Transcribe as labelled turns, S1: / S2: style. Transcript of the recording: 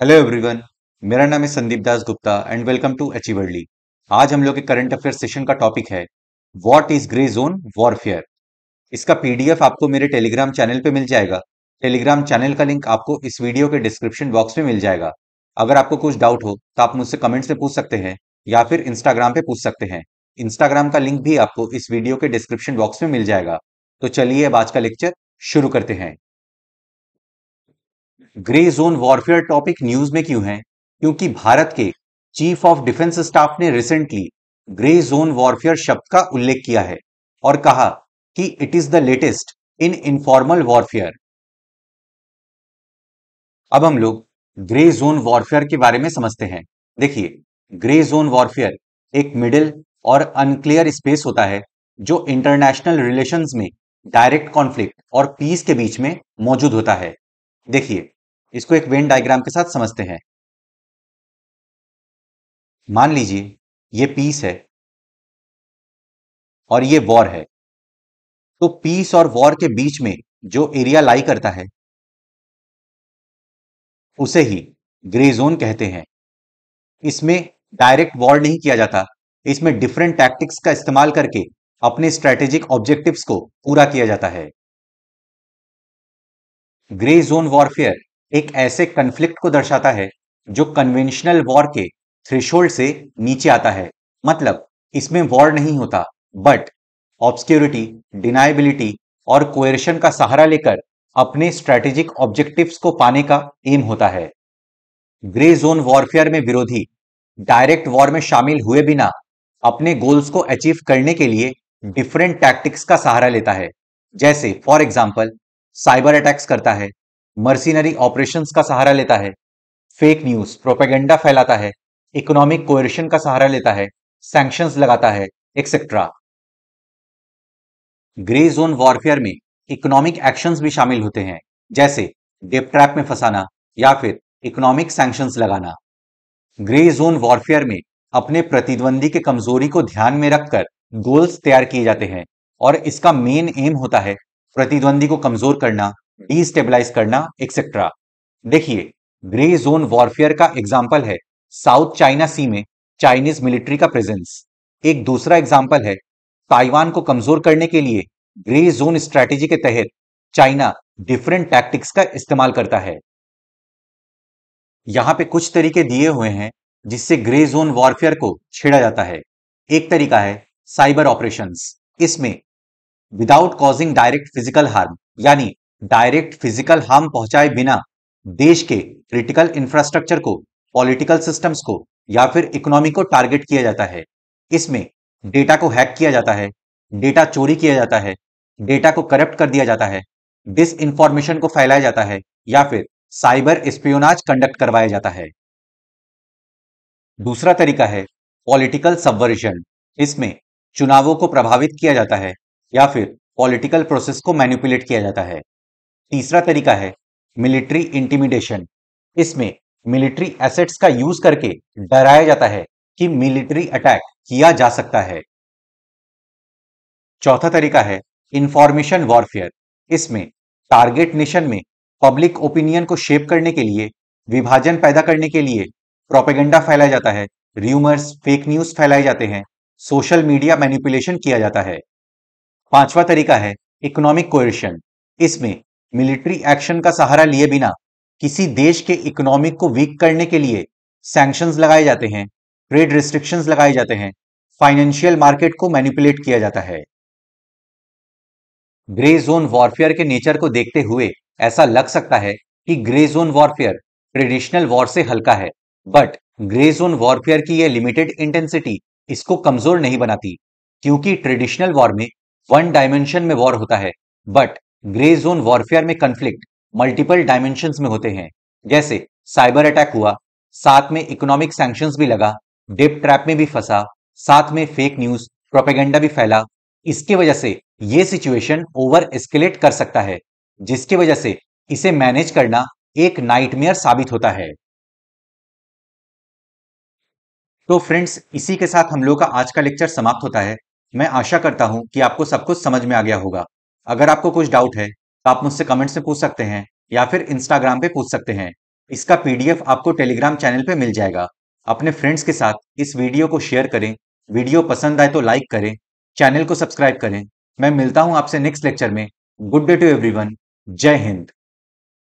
S1: hello everyone मेरा नाम है Sandeep Das Gupta and welcome to अचीवरली आज हम लोग के करंट अफेयर सेशन का टॉपिक है what is grey zone warfare इसका पीडीएफ आपको मेरे टेलीग्राम चैनल पे मिल जाएगा टेलीग्राम चैनल का लिंक आपको इस वीडियो के डिस्क्रिप्शन बॉक्स में मिल जाएगा अगर आपको कुछ डाउट हो तो आप मुझसे कमेंट्स में पूछ सकते हैं या फिर इंस्टाग्राम पे पूछ सकते हैं इंस्टाग्राम का लिंक भी आपको इस वीडियो के डिस्क्रिप्शन बॉक्स में मिल जाएगा तो चलिए अब आज का लेक्चर शुरू करते हैं grey zone warfare topic news में क्यों है क्योंकि भारत के चीफ ऑफ डिफेंस स्टाफ ने रिसेंटली ग्रे जोन वॉरफेयर शब्द का उल्लेख किया है और कहा कि it is the latest in informal warfare अब हम लोग ग्रे जोन वॉरफेयर के बारे में समझते हैं देखिए ग्रे जोन वॉरफेयर एक मिडिल और अनक्लियर स्पेस होता है जो इंटरनेशनल रिलेशंस में डायरेक्ट कॉन्फ्लिक्ट और पीस के बीच में मौजूद होता है देखिए इसको एक वेन डायग्राम के साथ समझते हैं मान लीजिए ये पीस है और ये वॉर है तो पीस और वॉर के बीच में जो एरिया लाई करता है उसे ही ग्रे जोन कहते हैं इसमें डायरेक्ट वॉर नहीं किया जाता इसमें डिफरेंट टैक्टिक्स का इस्तेमाल करके अपने स्ट्रेटेजिक ऑब्जेक्टिव्स को पूरा किया जाता है ग्रे जोन वॉरफेयर एक ऐसे कंफ्लिक्ट को दर्शाता है जो कन्वेंशनल वॉर के थ्रेशोल्ड से नीचे आता है मतलब इसमें वॉर नहीं होता बट ऑब्सक्योरिटी डिनाइबिलिटी और कोयर्शन का सहारा लेकर अपने स्ट्रेटेजिक ऑब्जेक्टिव्स को पाने का एम होता है ग्रे जोन वॉरफेयर में विरोधी डायरेक्ट वॉर में शामिल हुए बिना अपने गोल्स को अचीव करने के लिए डिफरेंट टैक्टिक्स का सहारा लेता है जैसे फॉर एग्जाम्पल साइबर अटैक्स करता है मर्सिनरी ऑपरेशंस का सहारा लेता है फेक न्यूज प्रोपेगेंडा फैलाता है इकोनॉमिक कोएशन का सहारा लेता है सैंक्शंस लगाता है एक्सेट्रा ग्रे जोन वॉरफेयर में इकोनॉमिक एक्शंस भी शामिल होते हैं जैसे डेप ट्रैप में फंसाना या फिर इकोनॉमिक सैंक्शंस लगाना ग्रे जोन वॉरफेयर में अपने प्रतिद्वंदी के कमजोरी को ध्यान में रखकर गोल्स तैयार किए जाते हैं और इसका मेन एम होता है प्रतिद्वंदी को कमजोर करना डिस्टेबलाइज करना एक्सेट्रा देखिए ग्रे जोन वॉरफेयर का एग्जाम्पल है साउथ चाइना सी में चाइनीज मिलिट्री का प्रेजेंस एक दूसरा एग्जाम्पल है ताइवान को कमजोर करने के लिए ग्रे जोन स्ट्रेटेजी के तहत चाइना डिफरेंट टैक्टिक्स का इस्तेमाल करता है यहां पे कुछ तरीके दिए हुए हैं जिससे ग्रे जोन वॉरफेयर को छेड़ा जाता है एक तरीका है साइबर ऑपरेशंस इसमें without causing direct physical harm यानी डायरेक्ट फिजिकल हार्म पहुंचाए बिना देश के क्रिटिकल इंफ्रास्ट्रक्चर को पॉलिटिकल सिस्टम्स को या फिर इकोनॉमी को टारगेट किया जाता है इसमें डेटा को हैक किया जाता है डेटा चोरी किया जाता है डेटा को करप्ट कर दिया जाता है डिस इंफॉर्मेशन को फैलाया जाता है या फिर साइबर स्पियोनाज कंडक्ट करवाया जाता है दूसरा तरीका है पॉलिटिकल सबवर्जन इसमें चुनावों को प्रभावित किया जाता है या फिर पॉलिटिकल प्रोसेस को मैनिपुलेट किया जाता है तीसरा तरीका है मिलिट्री इंटीमिडेशन इसमें मिलिट्री एसेट्स का यूज करके डराया जाता है कि मिलिट्री अटैक किया जा सकता है चौथा तरीका है इंफॉर्मेशन वॉरफेयर इसमें टारगेट नेशन में पब्लिक ओपिनियन को शेप करने के लिए विभाजन पैदा करने के लिए प्रोपेगेंडा फैलाया जाता है र्यूमर्स फेक न्यूज फैलाए जाते हैं सोशल मीडिया मैनिपुलेशन किया जाता है पांचवा तरीका है इकोनॉमिक कोरिशन इसमें मिलिट्री एक्शन का सहारा लिए बिना किसी देश के इकोनॉमिक को वीक करने के लिए सैंक्शन लगाए जाते हैं ट्रेड रिस्ट्रिक्शन लगाए जाते हैं फाइनेंशियल मार्केट को मैनिपुलेट किया जाता है ग्रे जोन वॉरफेयर के नेचर को देखते हुए ऐसा लग सकता है कि grey zone warfare traditional war से हल्का है बट ग्रे जोन वॉरफेयर की यह लिमिटेड इंटेंसिटी इसको कमजोर नहीं बनाती क्योंकि ट्रेडिशनल वॉर में वन डायमेंशन में वॉर होता है बट ग्रे जोन वॉरफेयर में कंफ्लिक्ट मल्टीपल डायमेंशन में होते हैं जैसे साइबर अटैक हुआ साथ में इकोनॉमिक सैंक्शन भी लगा डेप ट्रैप में भी फंसा साथ में फेक न्यूज प्रोपेगेंडा भी फैला इसकी वजह से ये सिचुएशन ओवर एस्केलेट कर सकता है जिसकी वजह से इसे मैनेज करना एक नाइटमेयर साबित होता है तो फ्रेंड्स इसी के साथ हम लोग का आज का लेक्चर समाप्त होता है मैं आशा करता हूं कि आपको सब कुछ समझ में आ गया होगा अगर आपको कुछ डाउट है तो आप मुझसे कमेंट्स में पूछ सकते हैं या फिर इंस्टाग्राम पे पूछ सकते हैं इसका पीडीएफ आपको टेलीग्राम चैनल पे मिल जाएगा अपने फ्रेंड्स के साथ इस वीडियो को शेयर करें वीडियो पसंद आए तो लाइक करें चैनल को सब्सक्राइब करें मैं मिलता हूं आपसे नेक्स्ट लेक्चर में गुड डे टू एवरीवन जय हिंद